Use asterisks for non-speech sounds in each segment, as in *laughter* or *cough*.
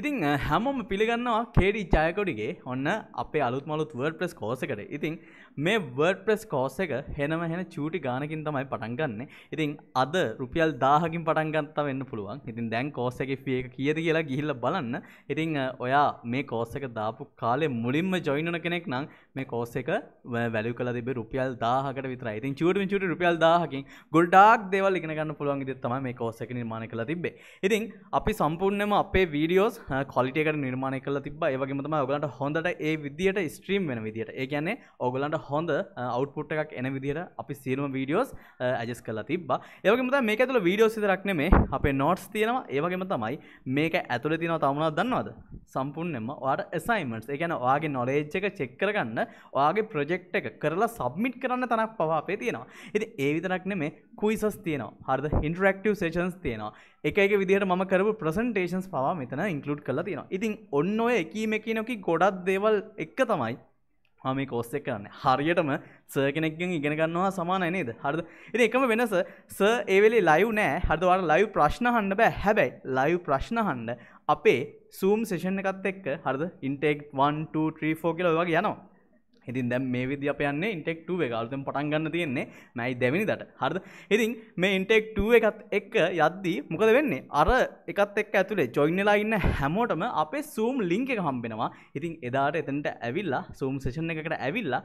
ඉතින් හැමෝම පිළිගන්නවා කේඩි ජයකොඩිගේ ඔන්න අපේ අලුත් මලුත් වර්ඩ ප්‍රෙස් කෝසකට ඉතින් මේ වර්ඩ ප්‍රෙස් කෝස එක හෙනම හෙන චූටි ගානකින් තමයි පටන් ගන්න ඉතින් අද රුපියල් දාහකින් පටන්ගත්තා වෙන්න පුළුවන් ඉතින් දැන් කෝස එක ෆිය එක කියද කියලා ගිහිල්ල බලන්න ඉතිං ඔයා මේ කෝස එක දාපු කාලේ මුලින්ම ජොයිනන කෙනෙක් නම් මේ කෝස එක වැලි කල තිබ රුපියල් දාහකට විතර ඉතින් චුවට චුට රුපියල් දාහකින් ගොඩක් දෙවල් ඉගෙනගන්න පුළුවන් ඉදි තම මේ කෝස එක නිර්මාණ කළ තිබේ ඉතින් අපි සම්පූර්ණයම අපේ වීඩියෝස් කොලිටකට *laughs* නිර්මාණය කල තිබ ඒවගේමතම ඔගලන්ට හොඳට ඒ විදිට ස්ට්‍රීම් වෙන විදිට ඒ කියන්නේ ඔගලන්ට හොඳ අවට්පුට් එකක් එන විදිට අපි සේරුම වීඩියෝස් ඇජස් කලා තිබ ඒවගේම මේක ඇතුළ වීඩියෝ සිදරක්න මේ අපේ නොට්ස් තියෙනවා ඒවගේම තමයි මේක ඇතුළ තියෙන තමුණක් දන්නවද සම්පූර්ණයෙන්ම ඔයාට ඇසයින්මන්ට්ස් ඒ කියන්නේ ඔයාගේ නොලෙජ් එක චෙක් කරගන්න ඔයාගේ ප්‍රොජෙක්ට් එක කරලා සබ්මිට් කරන්න තනක් පවා අපේ තියෙනවා ඉතින් ඒ විතරක් නෙමේ කුයිසස් තියෙනවා හරිද ඉන්ටරැක්ටිව් සෙෂන්ස් තියෙනවා එක එක විදිහට මම කරපු ප්‍රසන්ටේෂන්ස් පවා මෙතන ඉන්ක්ලූඩ් ඉන්ක්ලුඩ් කලා තියෙන ඉතින් ඔන්න ඔය එකීම එකනොකි ගොඩක් දේවල් එක්ක තමයි හම කෝස්ස එක් කරන්න හරියටම සර්කෙනෙක්ගෙන් ඉගෙනගන්නවා සමාන නේද හරද ඉති එකම වෙනස ස ඒවෙලි ලයිව් නෑ හදවාට ලයිව් ප්‍රශ්න හන්ඩ බෑ හැබැයි ලයිව් ප්‍රශ්න හන්ඩ අපේ සූම් සේෂණ එකත් එක්ක හරද ඉන්ටෙක් 1 2 3 4 කියල වගේ යනවා ඉතින් දැම් මේ විදි අප යන්නේ ඉන්ටෙක්ටුව එක අලුතෙන් පටන් ගන්න තියෙන්නේ මයි දෙවිනි දට හරිද ඉතින් මේ ඉන්ටෙක්ටුව එකත් එක්ක යද්දී මොකද වෙන්නේ අර එකත් එක් ඇතුලේ ජොයින්නලා ඉන්න හැමෝටම අපේ සූම් ලිංක එක හම්බෙනවා ඉතින් එදාට එතනට ඇවිල්ලා සූම් සේෂන් එකකට ඇවිල්ලා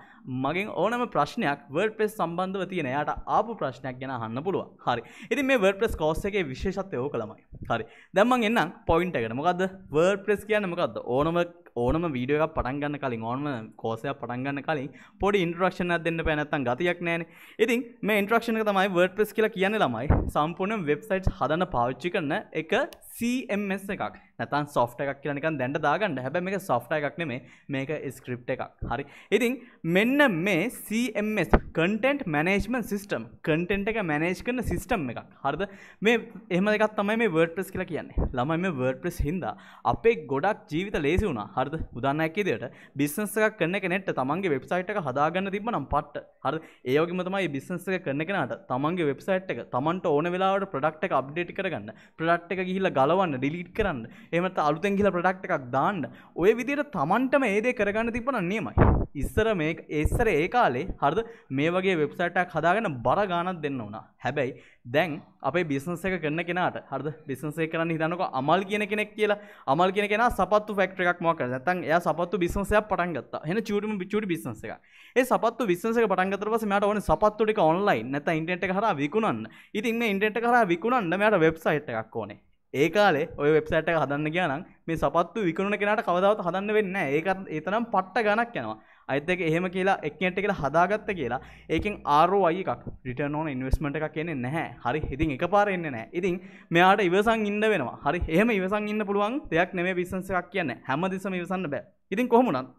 මගෙන් ඕනම ප්‍රශ්නයක් වර්ඩ්ප්‍රෙස් සම්බන්ධව තියෙන එයාට ආපු ප්‍රශ්නයක් ගැන අහන්න පුළුවන් හරි ඉතින් මේ වර්ඩ්ප්‍රෙස් කෝස් එකේ විශේෂත්වය ඕක ළමයි හරි දැන් මම එන්නම් පොයින්ට් එකට මොකද්ද වර්ඩ්ප්‍රෙස් කියන්නේ මොකද්ද ඕනම ඕනම වීඩියෝ පටන්ගන්න කලින් ඕනම කෝසය පටන්ගන්න කලින් පොඩි ඉන්ට්‍රක්ෂණ දෙන්න පැනැත්තන් ගතියක් නෑන ඉතින් මේ ඉන්ට්‍රක්ෂණ තමයි වර්ඩ ප්‍රස් කියලා කියන ළමයි සම්පූර්ණ වෙබ්සයිට් හදන්න පාවිච්චි කරන එක CMS එකක් නැතන් සොෆ්ට එකක් කියලනිකන් දැන්ට දාගන්න හැබැ මේ සොෆ්ට එකක්න මේ මේක ස්ක්‍රිප් එකක් හරි ඉතින් මෙන්න මේ CMS content management system content එක මැනේජ් කරන සිිස්ටම් එකක් හරද මේ එහම එකක් තමයි මේ වර්ඩපස් කියලා කියන්නේ ළමයි මේ වර්ඩපස් හින්දා අපේ ගොඩක් ජීවිත ලේසි වුණා හරද උදන්නැකිදට බිස්නස් එකක් කරන කෙනෙට තමන්ගේ වෙබ්සයිට් එක හදාගන්න තිබන නම් පට්ට හර ඒවගේම තමයි බිස්නස් එක කරන කෙනට තමන්ගේ වෙබ්සයිට් එක තමන්ට ඕන වෙලාවට ප්‍රඩක්් එක අප්ඩේට් කරගන්න ප්‍රඩක්් එක ගිහිල්ලා ගලවන්න ඩිලීට් කරන්න එමට අලුතැන් කියලා ප්‍රඩක්් එකක් දාන්න ඔය විදියට තමන්ටම ඒදේ කරගන්න තිබන නියමයි ඉස්සර මේ එස්සර ඒ කාලේ හරද මේ වගේ වෙබ්සයිටක් හදාගෙන බර ගානත් දෙන්න වුණා හැබැයි දැන් අපේ බිස්නස එක කරන්න කෙනට හරද බිස්නසේ කරන්න හිතනක අමල් කියන කෙනෙක් කියලා අමල් කියෙන කෙන සපත්තු ෆෙක්ට් එකක් මොක ඇතන් එය සපත්තු බිස්නසයක් පටන්ගත්ත හෙන චුටම චුටි බිස්නස එක ඒ සපත්තු විස්සක පටන්ගතරවස මට ඕන සපත්තුටික ඔන්ලයින් නැත ඉන්ටට හර විකුණන්න ඉතින් මේ ඉන්ටට හර විකුණන්න මට වෙබ්සයිට් එකක් ඕනේ ඒකාලේ ඔය වෙබ්සයිට් එක හදන්න කියනම් මේ සපත්තු විකුණන කෙනාට කවදාවත් හදන්න වෙන්න ඒකත් ඒතරම් පට්ට ගණක් යනවා අයිතක එහෙම කියලා එක්නට කියලා හදාගත්ත කියලා ඒකෙන් ආරෝ අයකක් රිටනෝන ඉන්වස්මට එකක් කියන්නේ නැහැ හරි හිතින් එක පාරෙන්න්න නෑ ඉතින් මෙයාට ඉවසං ඉන්න වෙනවා හරි එහෙම ඉවසං ඉන්න පුළුවන් දෙයක් නෙම විසන්සයක් කියන්න හැම දෙසම ඉවසන්න බෑ ඉතින් කොහොමුණත්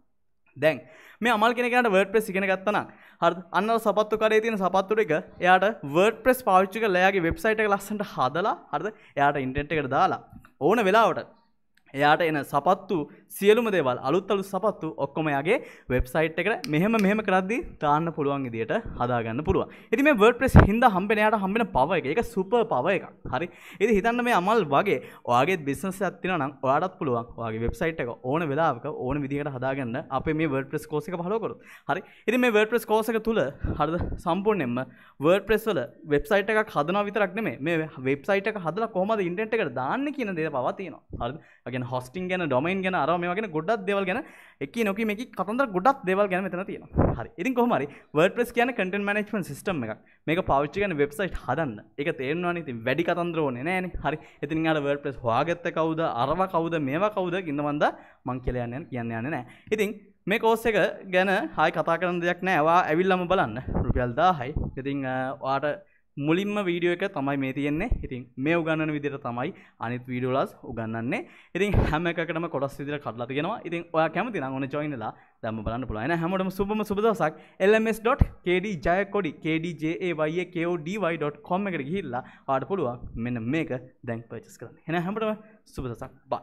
දැන් මේ අමල් කෙනකට වර්ඩ ප්‍රෙස් ඉගෙන ගත්තන හරි අන්න සපත්තු කරේ තියෙන සපත්තු ටික එයාට වර්ඩ ප්‍රෙස් පාවිච්චි කරලා එයාගේ වෙබ්සයිට් එක ලස්සනට හදලා හරිද එයාට ඉන්ටර්නෙට් එකට දාලා ඕන වෙලාවට එයාට එන සපත්තු සියලුම දේවල් අලුත් අලුත් සපත්තු ඔක්කොම යාගේ වෙබ්සයිට් එකට මෙහෙම මෙහෙම කරද්දී දාන්න පුළුවන් විදියට හදාගන්න පුළුවන්. ඉතින් මේ WordPress හින්දා හම්බෙන යාට හම්බෙන පව එක. ඒක සුපර් පව එකක්. හරි. ඉතින් හිතන්න මේ අමල් වගේ ඔයාගේ බිස්නස් එකක් තියෙනවා නම් ඔයාටත් පුළුවන් ඔයාගේ වෙබ්සයිට් එක ඕන වෙලාවක ඕන විදිහකට හදාගන්න අපේ මේ WordPress කෝස් එක පහලව කරොත්. හරි. ඉතින් මේ WordPress කෝස් එක තුල හරිද සම්පූර්ණයෙන්ම WordPress වල වෙබ්සයිට් එකක් හදනවා විතරක් නෙමෙයි. මේ වෙබ්සයිට් එක හදලා කොහොමද ඉන්ටර්නෙට් එකට දාන්නේ කියන දේ පවා තියෙනවා. හරිද? ගැන හොස්ටින් ගැන ඩොමයින් ගැන අරම මේ ගැන ගොඩක් දේවල් ගැන එක නොක මේ කතන්දර ගොඩක් දේවල් ගැන මෙතන තියෙනවා හරි ඉතින් කොහොමරි WordPress කියන්නේ content management system එකක් මේක පාවිච්චි කරන වෙබ්සයිට් හදන්න ඒක තේරෙනවානේ ඉතින් වැඩි කතන්දර ඕනේ නෑනේ හරි ඉතින් අර WordPress හොයාගත්ත කවුද අරව කවුද මේවා කවුද ඉන්නවන්ද මං කියලා යන්න කියන්න යන්නේ නෑ ඉතින් මේ කෝස් එක ගැන හයි කතා කරන දෙයක් නෑ ඔයා ඇවිල්ලාම බලන්න රුපියල් 1000යි ඉතින් ඔයාට මුලින්ම වීඩියෝ එක තමයි මේ තියෙන්නේ ඉතින් මේ උගන්නන විදිහට තමයි අනිත් වීඩියෝලාස් උගන්වන්නේ ඉතින් හැම එකකටම කොටස් විදිහට කඩලා තියෙනවා ඉතින් ඔයා කැමති නම් ඔන්න join වෙලා දැන්ම බලන්න පුළුවන් නේද හැමෝටම සුබම සුබ දවසක් lms.kdjayakodi kdjayakodi.com එකට ගිහිල්ලා ඔයාලට පුළුවන් මෙන්න මේක දැන් purchase කරන්න එහෙනම් හැමෝටම සුබ දවසක් bye